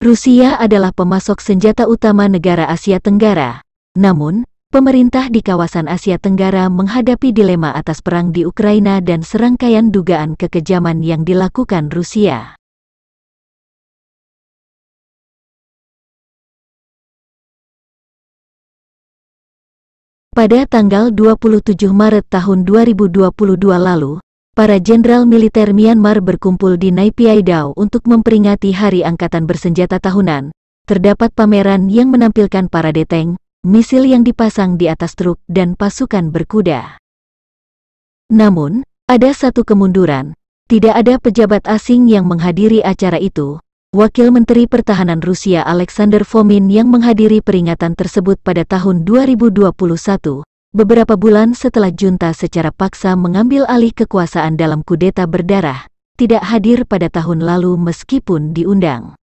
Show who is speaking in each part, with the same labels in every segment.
Speaker 1: Rusia adalah pemasok senjata utama negara Asia Tenggara. Namun, pemerintah di kawasan Asia Tenggara menghadapi dilema atas perang di
Speaker 2: Ukraina dan serangkaian dugaan kekejaman yang dilakukan Rusia. Pada tanggal 27 Maret tahun 2022
Speaker 1: lalu, para jenderal militer Myanmar berkumpul di Naypyidaw untuk memperingati Hari Angkatan Bersenjata Tahunan. Terdapat pameran yang menampilkan para deteng, misil yang dipasang di atas truk, dan pasukan berkuda. Namun, ada satu kemunduran. Tidak ada pejabat asing yang menghadiri acara itu. Wakil Menteri Pertahanan Rusia Alexander Fomin yang menghadiri peringatan tersebut pada tahun 2021 Beberapa bulan setelah junta secara paksa mengambil alih kekuasaan dalam kudeta berdarah, tidak hadir pada tahun lalu meskipun diundang.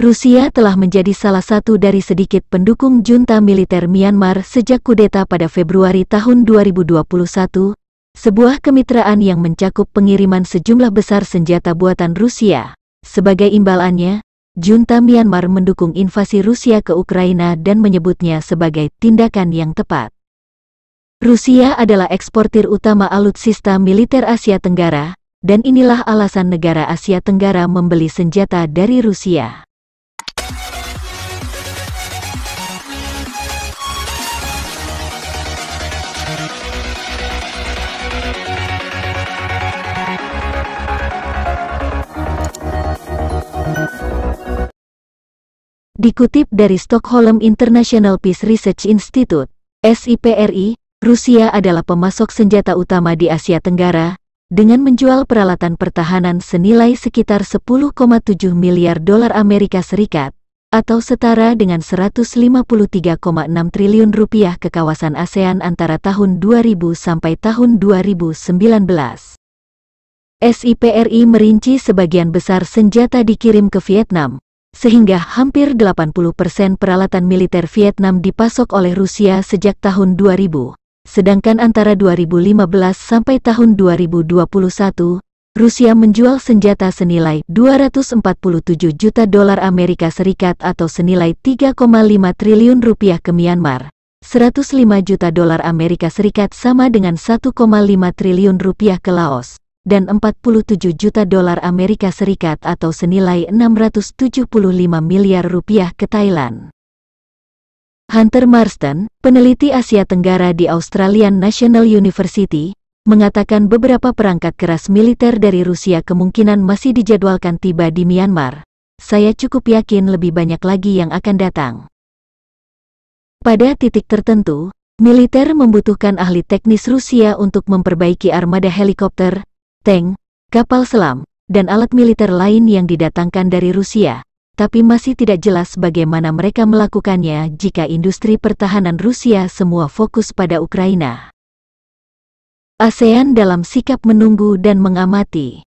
Speaker 1: Rusia telah menjadi salah satu dari sedikit pendukung junta militer Myanmar sejak kudeta pada Februari tahun 2021, sebuah kemitraan yang mencakup pengiriman sejumlah besar senjata buatan Rusia. Sebagai imbalannya, junta Myanmar mendukung invasi Rusia ke Ukraina dan menyebutnya sebagai tindakan yang tepat. Rusia adalah eksportir utama alutsista militer Asia Tenggara, dan inilah alasan negara Asia Tenggara membeli senjata dari Rusia. Dikutip dari Stockholm International Peace Research Institute, SIPRI, Rusia adalah pemasok senjata utama di Asia Tenggara, dengan menjual peralatan pertahanan senilai sekitar 10,7 miliar dolar Amerika Serikat, atau setara dengan 153,6 triliun rupiah ke kawasan ASEAN antara tahun 2000 sampai tahun 2019. SIPRI merinci sebagian besar senjata dikirim ke Vietnam, sehingga hampir 80% peralatan militer Vietnam dipasok oleh Rusia sejak tahun 2000 sedangkan antara 2015 sampai tahun 2021, Rusia menjual senjata senilai 247 juta dolar Amerika Serikat atau senilai 3,5 triliun rupiah ke Myanmar. 105 juta dolar Amerika Serikat sama dengan 1,5 triliun rupiah ke Laos dan 47 juta dolar Amerika Serikat atau senilai 675 miliar rupiah ke Thailand. Hunter Marston, peneliti Asia Tenggara di Australian National University, mengatakan beberapa perangkat keras militer dari Rusia kemungkinan masih dijadwalkan tiba di Myanmar. Saya cukup yakin lebih banyak lagi yang akan datang. Pada titik tertentu, militer membutuhkan ahli teknis Rusia untuk memperbaiki armada helikopter, tank, kapal selam, dan alat militer lain yang didatangkan dari Rusia tapi masih tidak jelas bagaimana mereka melakukannya jika industri pertahanan Rusia semua fokus pada Ukraina. ASEAN dalam sikap menunggu dan mengamati.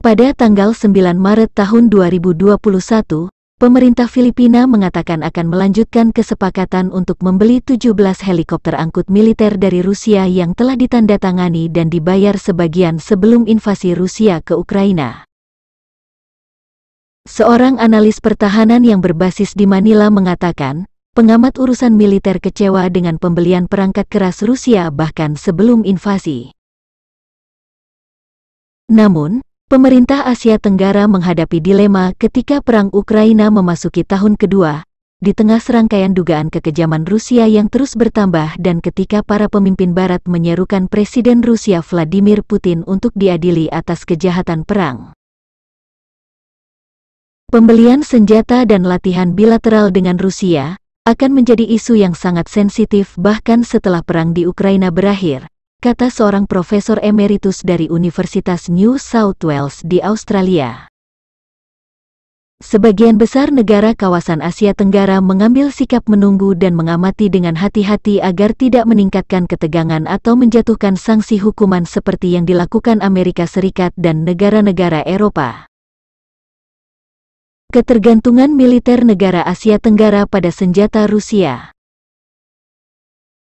Speaker 1: Pada tanggal 9 Maret tahun 2021, pemerintah Filipina mengatakan akan melanjutkan kesepakatan untuk membeli 17 helikopter angkut militer dari Rusia yang telah ditandatangani dan dibayar sebagian sebelum invasi Rusia ke Ukraina. Seorang analis pertahanan yang berbasis di Manila mengatakan, pengamat urusan militer kecewa dengan pembelian perangkat keras Rusia bahkan sebelum invasi. Namun, pemerintah Asia Tenggara menghadapi dilema ketika perang Ukraina memasuki tahun kedua, di tengah serangkaian dugaan kekejaman Rusia yang terus bertambah dan ketika para pemimpin Barat menyerukan Presiden Rusia Vladimir Putin untuk diadili atas kejahatan perang. Pembelian senjata dan latihan bilateral dengan Rusia akan menjadi isu yang sangat sensitif bahkan setelah perang di Ukraina berakhir, kata seorang profesor emeritus dari Universitas New South Wales di Australia. Sebagian besar negara kawasan Asia Tenggara mengambil sikap menunggu dan mengamati dengan hati-hati agar tidak meningkatkan ketegangan atau menjatuhkan sanksi hukuman seperti yang dilakukan Amerika Serikat dan negara-negara Eropa. Ketergantungan militer negara Asia Tenggara pada senjata Rusia.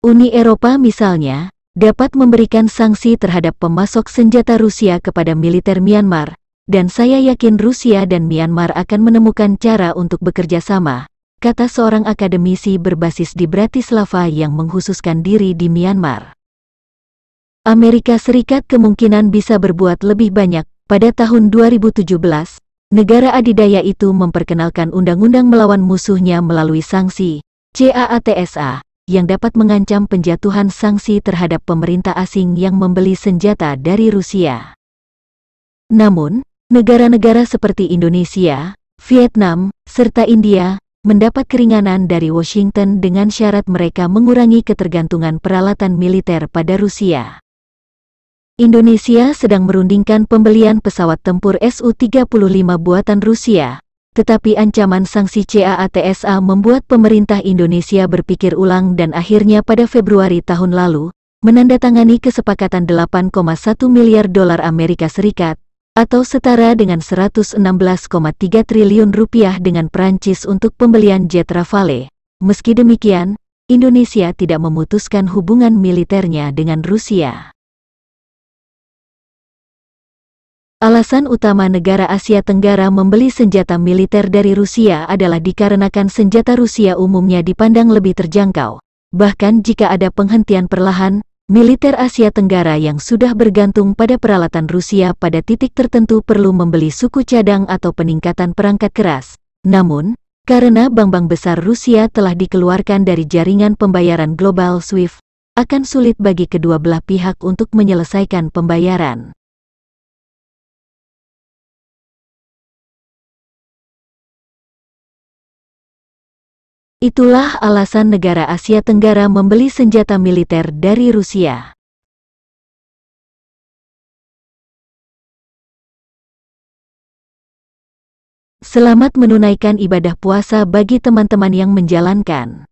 Speaker 1: Uni Eropa misalnya, dapat memberikan sanksi terhadap pemasok senjata Rusia kepada militer Myanmar, dan saya yakin Rusia dan Myanmar akan menemukan cara untuk bekerja sama, kata seorang akademisi berbasis di Bratislava yang menghususkan diri di Myanmar. Amerika Serikat kemungkinan bisa berbuat lebih banyak pada tahun 2017, Negara adidaya itu memperkenalkan undang-undang melawan musuhnya melalui sanksi CAATSA yang dapat mengancam penjatuhan sanksi terhadap pemerintah asing yang membeli senjata dari Rusia. Namun, negara-negara seperti Indonesia, Vietnam, serta India mendapat keringanan dari Washington dengan syarat mereka mengurangi ketergantungan peralatan militer pada Rusia. Indonesia sedang merundingkan pembelian pesawat tempur Su-35 buatan Rusia. Tetapi ancaman sanksi CAATSA membuat pemerintah Indonesia berpikir ulang dan akhirnya pada Februari tahun lalu, menandatangani kesepakatan 8,1 miliar dolar Amerika Serikat, atau setara dengan 116,3 triliun rupiah dengan Perancis untuk pembelian jet Rafale. Meski demikian, Indonesia tidak memutuskan hubungan militernya dengan Rusia. Alasan utama negara Asia Tenggara membeli senjata militer dari Rusia adalah dikarenakan senjata Rusia umumnya dipandang lebih terjangkau. Bahkan jika ada penghentian perlahan, militer Asia Tenggara yang sudah bergantung pada peralatan Rusia pada titik tertentu perlu membeli suku cadang atau peningkatan perangkat keras. Namun, karena bank-bank besar Rusia telah dikeluarkan
Speaker 2: dari jaringan pembayaran global SWIFT, akan sulit bagi kedua belah pihak untuk menyelesaikan pembayaran. Itulah alasan negara Asia Tenggara membeli senjata militer dari Rusia. Selamat menunaikan ibadah puasa bagi teman-teman yang menjalankan.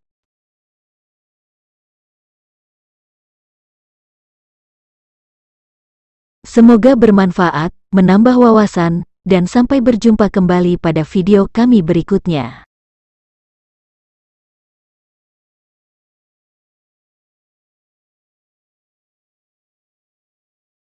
Speaker 2: Semoga bermanfaat, menambah wawasan, dan sampai berjumpa kembali pada video kami berikutnya.